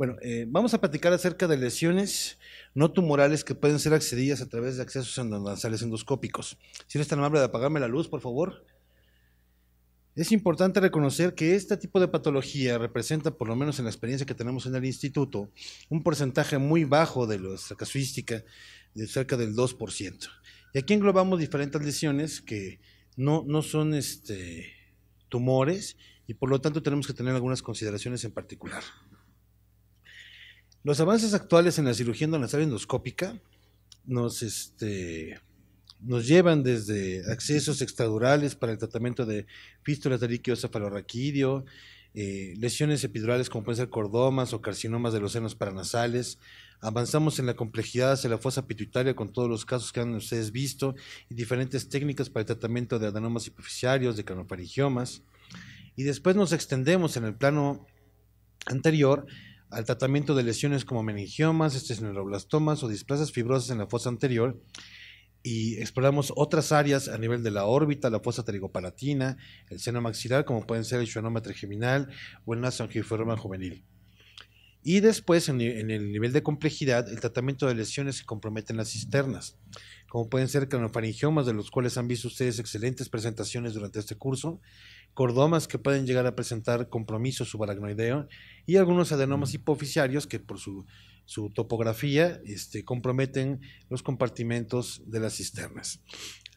Bueno, eh, vamos a platicar acerca de lesiones no tumorales que pueden ser accedidas a través de accesos endoscópicos. Si no es tan amable de apagarme la luz, por favor. Es importante reconocer que este tipo de patología representa, por lo menos en la experiencia que tenemos en el instituto, un porcentaje muy bajo de nuestra casuística, de cerca del 2%. Y aquí englobamos diferentes lesiones que no, no son este, tumores y por lo tanto tenemos que tener algunas consideraciones en particular. Los avances actuales en la cirugía endonasal endoscópica nos, este, nos llevan desde accesos extradurales para el tratamiento de fístulas de líquido cefalorraquídeo, eh, lesiones epidurales como pueden ser cordomas o carcinomas de los senos paranasales. Avanzamos en la complejidad hacia la fosa pituitaria con todos los casos que han ustedes visto y diferentes técnicas para el tratamiento de adenomas hipoficiarios, de cranoparigiomas. Y después nos extendemos en el plano anterior al tratamiento de lesiones como meningiomas, neuroblastomas o displazas fibrosas en la fosa anterior y exploramos otras áreas a nivel de la órbita, la fosa trigopalatina, el seno maxilar, como pueden ser el schwannoma trigeminal o el nasongiforma juvenil. Y después, en, el nivel de complejidad, el tratamiento de lesiones que comprometen las cisternas, como pueden ser cranofaringiomas, de los cuales han visto ustedes excelentes presentaciones durante este curso, cordomas que pueden llegar a presentar compromiso subaracnoideo y algunos adenomas mm. hipoficiarios que por su, su topografía este, comprometen los compartimentos de las cisternas.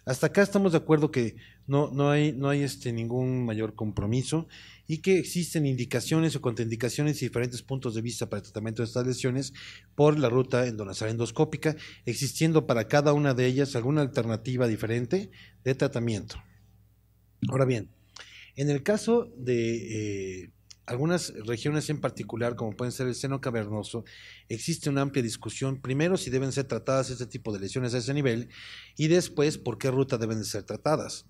Hasta acá estamos de acuerdo que no, no hay, no hay este, ningún mayor compromiso y que existen indicaciones o contraindicaciones y diferentes puntos de vista para el tratamiento de estas lesiones por la ruta endonasal endoscópica, existiendo para cada una de ellas alguna alternativa diferente de tratamiento. Ahora bien, en el caso de eh, algunas regiones en particular, como pueden ser el seno cavernoso, existe una amplia discusión, primero si deben ser tratadas este tipo de lesiones a ese nivel y después por qué ruta deben ser tratadas.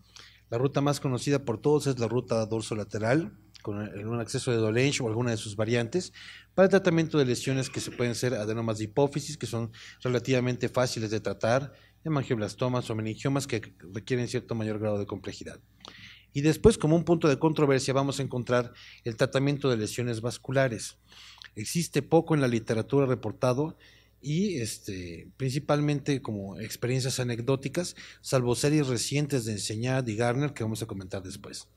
La ruta más conocida por todos es la ruta dorso-lateral, con un acceso de Dolench o alguna de sus variantes, para el tratamiento de lesiones que se pueden ser adenomas de hipófisis, que son relativamente fáciles de tratar, hemangioblastomas o meningiomas que requieren cierto mayor grado de complejidad. Y después, como un punto de controversia, vamos a encontrar el tratamiento de lesiones vasculares. Existe poco en la literatura reportado y este, principalmente como experiencias anecdóticas, salvo series recientes de enseñada y Garner que vamos a comentar después.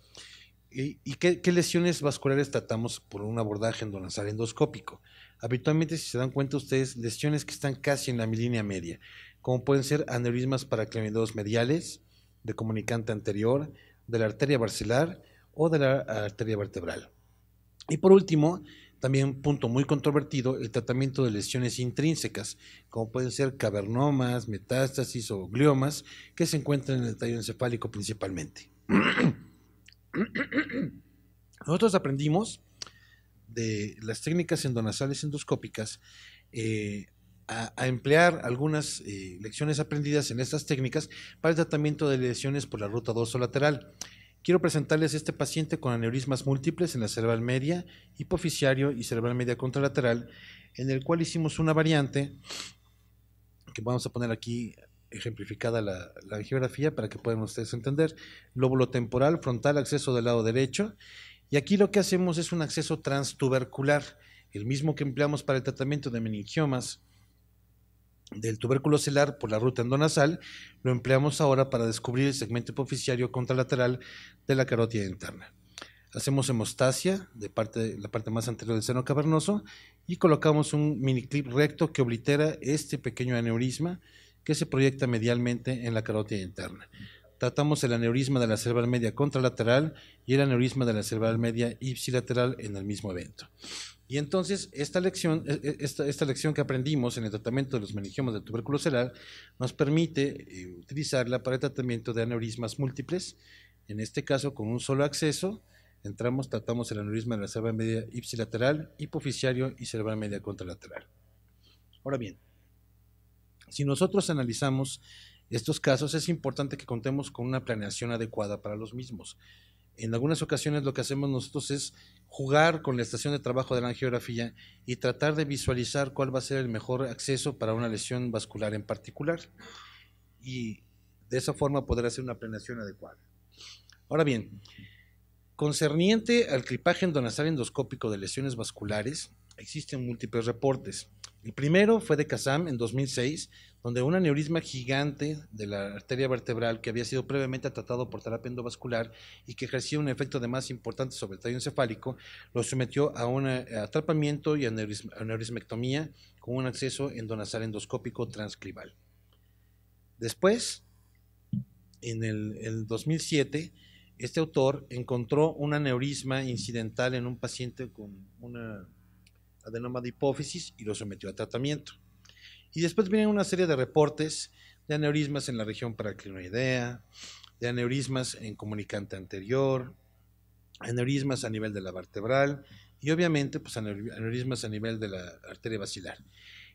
¿Y, qué, lesiones vasculares tratamos por un abordaje endonasal endoscópico? Habitualmente, si se dan cuenta ustedes, lesiones que están casi en la línea media, como pueden ser aneurismas paraclemidos mediales, de comunicante anterior, de la arteria barcelar o de la arteria vertebral. Y por último, también un punto muy controvertido, el tratamiento de lesiones intrínsecas, como pueden ser cavernomas, metástasis o gliomas, que se encuentran en el tallo encefálico principalmente. Nosotros aprendimos de las técnicas endonasales endoscópicas eh, a, emplear algunas eh, lecciones aprendidas en estas técnicas para el tratamiento de lesiones por la ruta dorso-lateral. Quiero presentarles este paciente con aneurismas múltiples en la cerebral media, hipoficiario y cerebral media contralateral, en el cual hicimos una variante que vamos a poner aquí ejemplificada la, la geografía para que puedan ustedes entender. Lóbulo temporal, frontal, acceso del lado derecho. Y aquí lo que hacemos es un acceso transtubercular, el mismo que empleamos para el tratamiento de meningiomas del tubérculo celar por la ruta endonasal, lo empleamos ahora para descubrir el segmento hipoficiario contralateral de la carótida interna. Hacemos hemostasia de parte, la parte más anterior del seno cavernoso y colocamos un miniclip recto que oblitera este pequeño aneurisma que se proyecta medialmente en la carótida interna. Tratamos el aneurisma de la cerebral media contralateral y el aneurisma de la cerebral media ipsilateral en el mismo evento. Y entonces, esta lección, e, e, esta, lección que aprendimos en el tratamiento de los meningiomas de tubérculo celular nos permite eh, utilizarla para el tratamiento de aneurismas múltiples, en este caso con un solo acceso. Entramos, tratamos el aneurisma de la cerva media ipsilateral, hipoficiario y cerva media contralateral. Ahora bien, si nosotros analizamos estos casos, es importante que contemos con una planeación adecuada para los mismos en algunas ocasiones lo que hacemos nosotros es jugar con la estación de trabajo de la angiografía y tratar de visualizar cuál va a ser el mejor acceso para una lesión vascular en particular. Y de esa forma poder hacer una planeación adecuada. Ahora bien, concerniente al clipaje endonasal endoscópico de lesiones vasculares, existen múltiples reportes. El primero fue de Kazam en 2006, donde un aneurisma gigante de la arteria vertebral que había sido previamente tratado por terapia endovascular y que ejercía un efecto de más importante sobre el tallo encefálico, lo sometió a un eh, atrapamiento y aneurismectomía con un acceso endonasal endoscópico transclival. Después, en el, el 2007, este autor encontró un aneurisma incidental en un paciente con una adenoma de hipófisis y lo sometió a tratamiento. Y después vienen una serie de reportes de aneurismas en la región paraclinoidea, de aneurismas en comunicante anterior, aneurismas a nivel de la vertebral y obviamente pues, aneurismas a nivel de la arteria vacilar.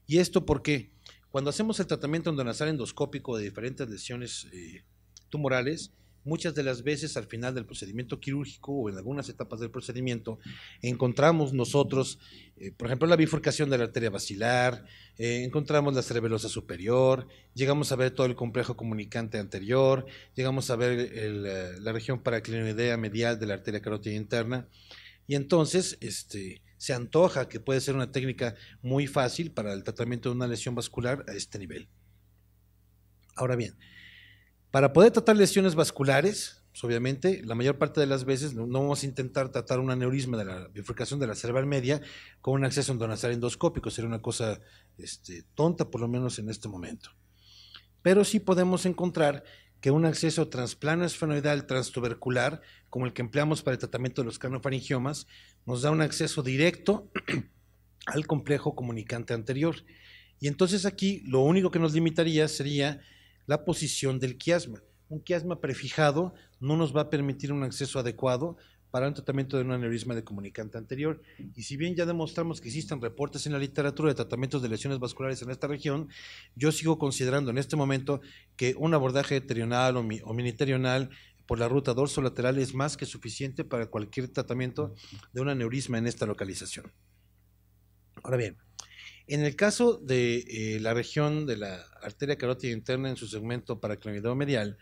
¿Y esto porque Cuando hacemos el tratamiento endonasal endoscópico de diferentes lesiones eh, tumorales, muchas de las veces al final del procedimiento quirúrgico o en algunas etapas del procedimiento encontramos nosotros, eh, por ejemplo, la bifurcación de la arteria vacilar, eh, encontramos la cerebelosa superior, llegamos a ver todo el complejo comunicante anterior, llegamos a ver eh, la región paraclinoidea medial de la arteria carótida interna y entonces este, se antoja que puede ser una técnica muy fácil para el tratamiento de una lesión vascular a este nivel. Ahora bien, para poder tratar lesiones vasculares, pues, obviamente, la mayor parte de las veces no, vamos a intentar tratar un aneurisma de la bifurcación de la cerebral media con un acceso endonasal endoscópico, sería una cosa este, tonta por lo menos en este momento. Pero sí podemos encontrar que un acceso transplano esfenoidal transtubercular, como el que empleamos para el tratamiento de los canofaringiomas, nos da un acceso directo al complejo comunicante anterior. Y entonces aquí lo único que nos limitaría sería la posición del quiasma. Un quiasma prefijado no nos va a permitir un acceso adecuado para un tratamiento de un aneurisma de comunicante anterior. Y si bien ya demostramos que existen reportes en la literatura de tratamientos de lesiones vasculares en esta región, yo sigo considerando en este momento que un abordaje terional o, miniterional por la ruta dorso-lateral es más que suficiente para cualquier tratamiento de un aneurisma en esta localización. Ahora bien, en el caso de eh, la región de la arteria carótida interna en su segmento paraclinidad medial,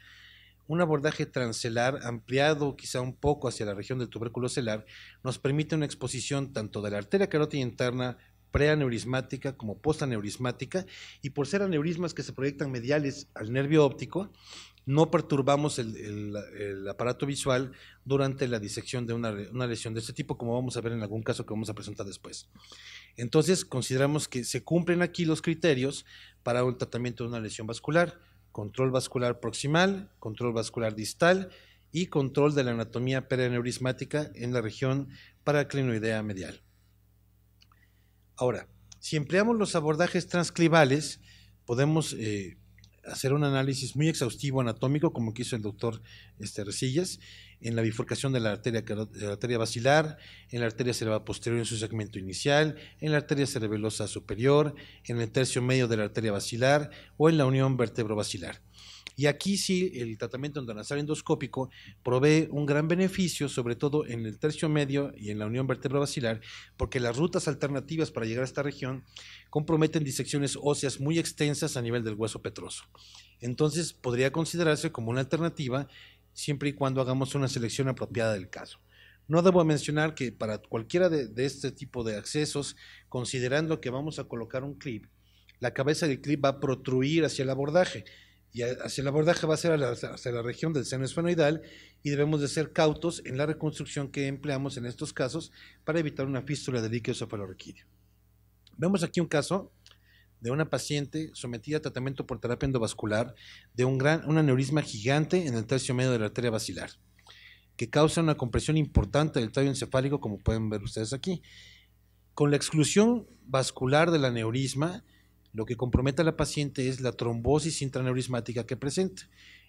un abordaje transcelar ampliado quizá un poco hacia la región del tubérculo celar nos permite una exposición tanto de la arteria carótida interna preaneurismática como postaneurismática y por ser aneurismas que se proyectan mediales al nervio óptico, no perturbamos el, aparato visual durante la disección de una lesión de este tipo, como vamos a ver en algún caso que vamos a presentar después. Entonces, consideramos que se cumplen aquí los criterios para un tratamiento de una lesión vascular, control vascular proximal, control vascular distal y control de la anatomía perineurismática en la región paraclinoidea medial. Ahora, si empleamos los abordajes transclivales, podemos eh, hacer un análisis muy exhaustivo anatómico, como quiso el doctor este, Resillas, en la bifurcación de la arteria, de arteria vacilar, en la arteria cerebral posterior en su segmento inicial, en la arteria cerebelosa superior, en el tercio medio de la arteria vacilar o en la unión vertebrovacilar. Y aquí sí, el tratamiento endonasal endoscópico provee un gran beneficio, sobre todo en el tercio medio y en la unión vertebrovascular, porque las rutas alternativas para llegar a esta región comprometen disecciones óseas muy extensas a nivel del hueso petroso. Entonces, podría considerarse como una alternativa siempre y cuando hagamos una selección apropiada del caso. No debo mencionar que para cualquiera de, de, este tipo de accesos, considerando que vamos a colocar un clip, la cabeza del clip va a protruir hacia el abordaje y hacia el abordaje va a ser hacia la región del seno esfenoidal y debemos de ser cautos en la reconstrucción que empleamos en estos casos para evitar una fístula de líquido cefalorraquídeo. Vemos aquí un caso de una paciente sometida a tratamiento por terapia endovascular de un gran, un aneurisma gigante en el tercio medio de la arteria vacilar, que causa una compresión importante del tallo encefálico, como pueden ver ustedes aquí. Con la exclusión vascular del aneurisma, lo que compromete a la paciente es la trombosis intraneurismática que presenta.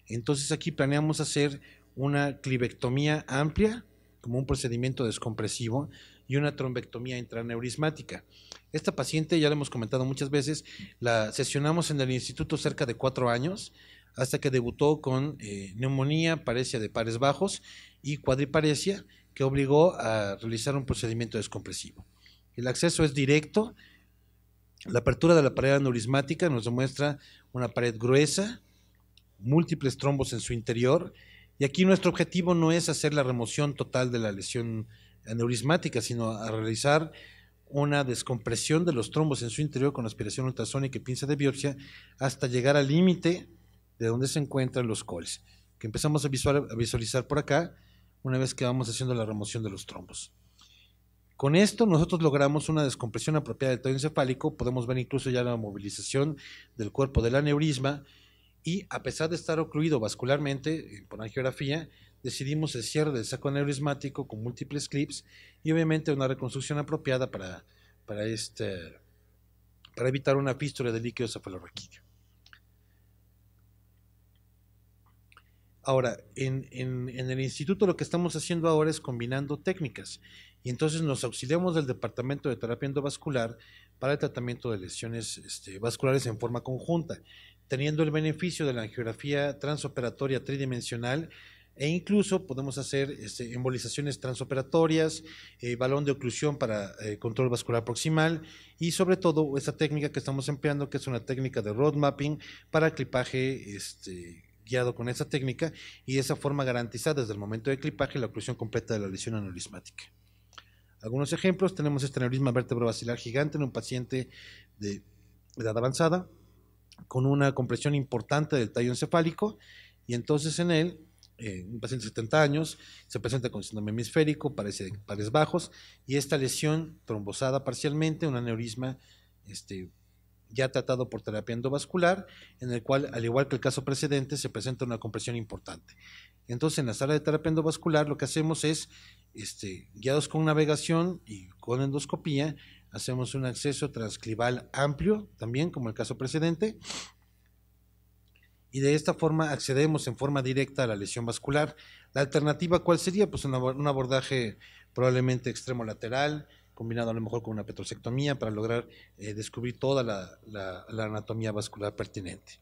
Entonces aquí planeamos hacer una clivectomía amplia como un procedimiento descompresivo y una trombectomía intraneurismática. Esta paciente, ya la hemos comentado muchas veces, la sesionamos en el instituto cerca de cuatro años hasta que debutó con eh, neumonía, parecia de pares bajos y cuadriparesia que obligó a realizar un procedimiento descompresivo. El acceso es directo la apertura de la pared aneurismática nos demuestra una pared gruesa, múltiples trombos en su interior, y aquí nuestro objetivo no es hacer la remoción total de la lesión aneurismática, sino a realizar una descompresión de los trombos en su interior con aspiración ultrasónica y pinza de biopsia hasta llegar al límite de donde se encuentran los coles, que empezamos a visualizar por acá una vez que vamos haciendo la remoción de los trombos. Con esto nosotros logramos una descompresión apropiada del tallo encefálico, podemos ver incluso ya la movilización del cuerpo del aneurisma y a pesar de estar ocluido vascularmente eh, por angiografía, decidimos el cierre del saco aneurismático con múltiples clips y obviamente una reconstrucción apropiada para, para, este, para evitar una fístula de líquido cefalorraquídeo. Ahora, en, en, el instituto lo que estamos haciendo ahora es combinando técnicas y entonces nos auxiliamos del Departamento de Terapia Endovascular para el tratamiento de lesiones este, vasculares en forma conjunta, teniendo el beneficio de la angiografía transoperatoria tridimensional e incluso podemos hacer este, embolizaciones transoperatorias, eh, balón de oclusión para eh, control vascular proximal y sobre todo esta técnica que estamos empleando, que es una técnica de road mapping para clipaje este, guiado con esa técnica y de esa forma garantizar desde el momento de clipaje la oclusión completa de la lesión aneurismática. Algunos ejemplos, tenemos este aneurisma vértebro vacilar gigante en un paciente de edad avanzada con una compresión importante del tallo encefálico y entonces en él, en eh, un paciente de 70 años, se presenta con síndrome hemisférico, parece pares bajos y esta lesión trombosada parcialmente, un aneurisma este, ya tratado por terapia endovascular, en el cual, al igual que el caso precedente, se presenta una compresión importante. Entonces, en la sala de terapia endovascular lo que hacemos es, este, guiados con navegación y con endoscopía, hacemos un acceso transclival amplio, también como el caso precedente, y de esta forma accedemos en forma directa a la lesión vascular. La alternativa, ¿cuál sería? Pues un abordaje probablemente extremo lateral, combinado a lo mejor con una petrosectomía para lograr eh, descubrir toda la anatomía vascular pertinente.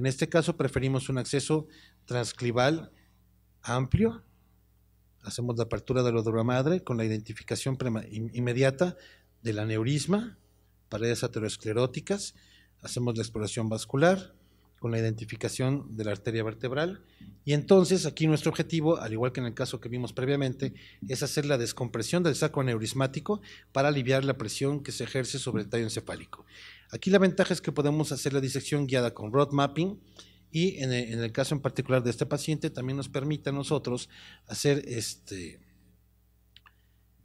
En este caso preferimos un acceso transclival amplio. Hacemos la apertura de la dura madre con la identificación inmediata del aneurisma, paredes ateroscleróticas. Hacemos la exploración vascular con la identificación de la arteria vertebral. Y entonces aquí nuestro objetivo, al igual que en el caso que vimos previamente, es hacer la descompresión del saco neurismático para aliviar la presión que se ejerce sobre el tallo encefálico. Aquí la ventaja es que podemos hacer la disección guiada con road mapping y e, en el, caso en particular de este paciente también nos permite a nosotros hacer este,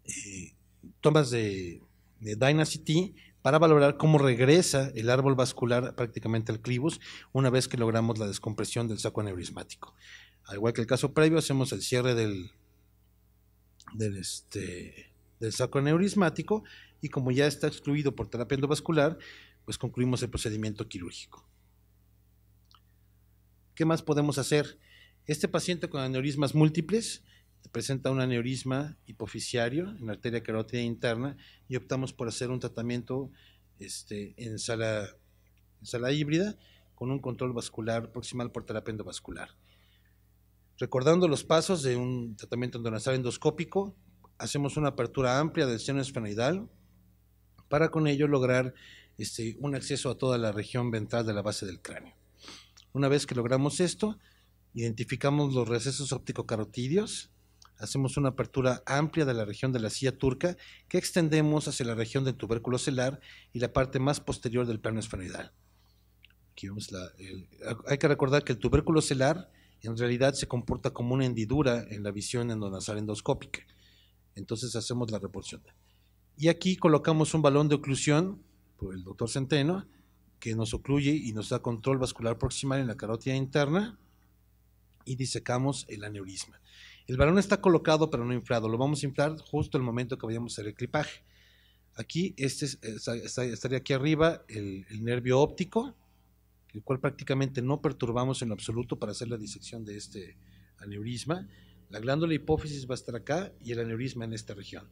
eh, tomas de, de para valorar cómo regresa el árbol vascular prácticamente al clivus una vez que logramos la descompresión del saco aneurismático. Al igual que el caso previo, hacemos el cierre del, del este, saco aneurismático y como ya está excluido por terapia endovascular, pues concluimos el procedimiento quirúrgico. ¿Qué más podemos hacer? Este paciente con aneurismas múltiples presenta un aneurisma hipoficiario en la arteria carótida interna y optamos por hacer un tratamiento este, en, sala, en sala híbrida con un control vascular proximal por terapia endovascular. Recordando los pasos de un tratamiento endonasal endoscópico, hacemos una apertura amplia del seno esfenoidal para con ello lograr este, un acceso a toda la región ventral de la base del cráneo. Una vez que logramos esto, identificamos los recesos óptico-carotidios, hacemos una apertura amplia de la región de la silla turca que extendemos hacia la región del tubérculo celar y la parte más posterior del plano esfenoidal. hay que recordar que el tubérculo celar en realidad se comporta como una hendidura en la visión endonasal endoscópica. Entonces hacemos la reporción. Y aquí colocamos un balón de oclusión por el doctor Centeno, que nos ocluye y nos da control vascular proximal en la carótida interna y disecamos el aneurisma. El balón está colocado pero no inflado, lo vamos a inflar justo el momento que vayamos a hacer el clipaje. Aquí este estaría aquí arriba el, el nervio óptico, el cual prácticamente no perturbamos en absoluto para hacer la disección de este aneurisma. La glándula hipófisis va a estar acá y el aneurisma en esta región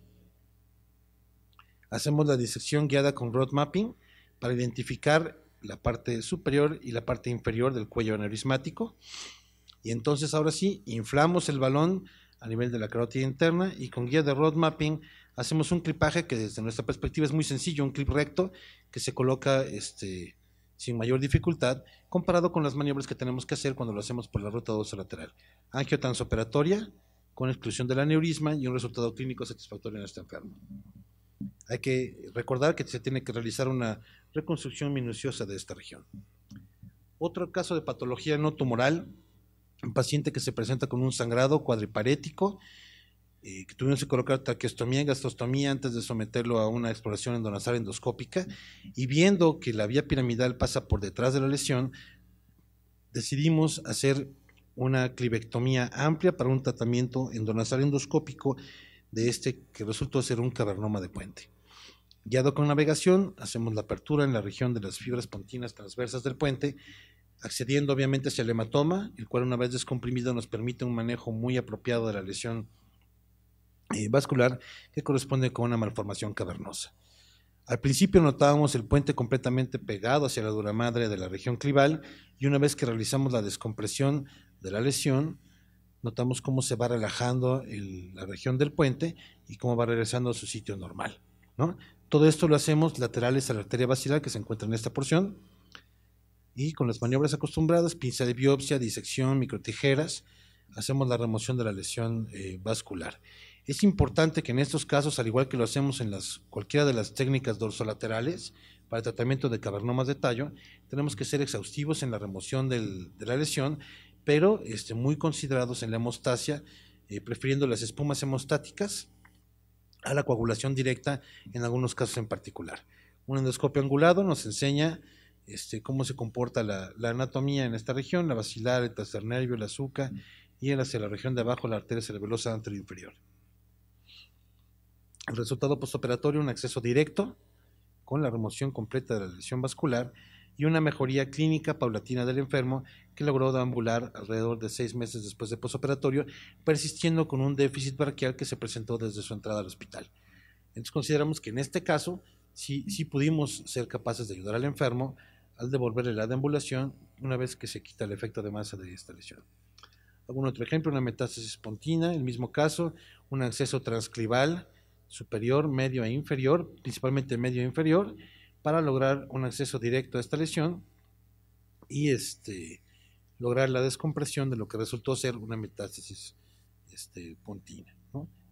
hacemos la disección guiada con road mapping para identificar la parte superior y la parte inferior del cuello aneurismático. Y entonces ahora sí, inflamos el balón a nivel de la carótida interna y con guía de road mapping hacemos un clipaje que desde nuestra perspectiva es muy sencillo, un clip recto que se coloca este, sin mayor dificultad comparado con las maniobras que tenemos que hacer cuando lo hacemos por la ruta dorsal lateral. angiotransoperatoria con exclusión del aneurisma y un resultado clínico satisfactorio en este enfermo. Hay que recordar que se tiene que realizar una reconstrucción minuciosa de esta región. Otro caso de patología no tumoral, un paciente que se presenta con un sangrado cuadriparético, eh, que tuvimos que colocar traqueostomía y gastrostomía antes de someterlo a una exploración endonasal endoscópica, y viendo que la vía piramidal pasa por detrás de la lesión, decidimos hacer una clivectomía amplia para un tratamiento endonasal endoscópico de este que resultó ser un cavernoma de puente. Guiado con navegación, hacemos la apertura en la región de las fibras pontinas transversas del puente, accediendo obviamente hacia el hematoma, el cual una vez descomprimido nos permite un manejo muy apropiado de la lesión eh, vascular que corresponde con una malformación cavernosa. Al principio notábamos el puente completamente pegado hacia la dura madre de la región clival y una vez que realizamos la descompresión de la lesión, notamos cómo se va relajando la región del puente y cómo va regresando a su sitio normal. ¿no? Todo esto lo hacemos laterales a la arteria basilar que se encuentra en esta porción y con las maniobras acostumbradas, pinza de biopsia, disección, microtijeras, hacemos la remoción de la lesión eh, vascular. Es importante que en estos casos, al igual que lo hacemos en las, cualquiera de las técnicas dorsolaterales para el tratamiento de cavernomas de tallo, tenemos que ser exhaustivos en la remoción de la lesión, pero este, muy considerados en la hemostasia, eh, prefiriendo las espumas hemostáticas a la coagulación directa en algunos casos en particular. Un endoscopio angulado nos enseña este, cómo se comporta la, anatomía en esta región, la vacilar, el tercer nervio, el azúcar y en hacia la región de abajo la arteria cerebelosa anterior inferior. El resultado postoperatorio, un acceso directo con la remoción completa de la lesión vascular y una mejoría clínica paulatina del enfermo que logró deambular alrededor de seis meses después de posoperatorio, persistiendo con un déficit braquial que se presentó desde su entrada al hospital. Entonces consideramos que en este caso sí, pudimos ser capaces de ayudar al enfermo al devolverle la deambulación una vez que se quita el efecto de masa de esta lesión. Algún otro ejemplo, una metástasis espontina, el mismo caso, un acceso transclival superior, medio e inferior, principalmente medio e inferior, para lograr un acceso directo a esta lesión y este, lograr la descompresión de lo que resultó ser una metástasis este, pontina.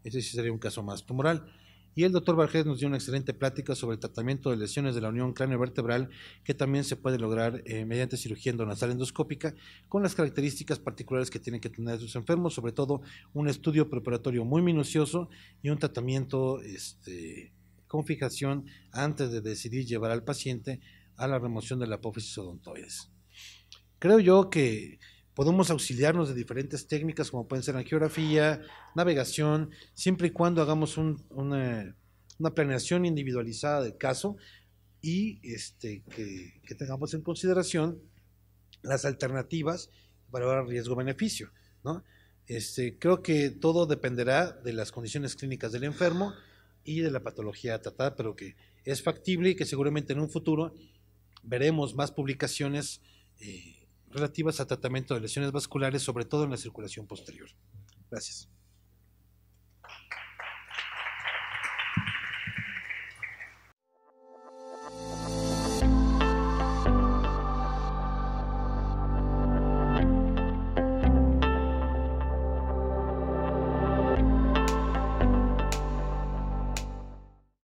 Ese sería un caso más tumoral. Y el doctor vargés nos dio una excelente plática sobre el tratamiento de lesiones de la unión cráneo-vertebral, que también se puede lograr eh, mediante cirugía endonasal endoscópica, con las características particulares que tienen que tener sus enfermos, sobre todo un estudio preparatorio muy minucioso y un tratamiento este, con antes de decidir llevar al paciente a la remoción de la apófisis odontoides. Creo yo que podemos auxiliarnos de diferentes técnicas como pueden ser geografía, navegación, siempre y cuando hagamos una, planeación individualizada del caso y este, que, tengamos en consideración las alternativas para valorar riesgo-beneficio. Este, creo que todo dependerá de las condiciones clínicas del enfermo y de la patología tratada, pero que es factible y que seguramente en un futuro veremos más publicaciones eh, relativas al tratamiento de lesiones vasculares, sobre todo en la circulación posterior. Gracias.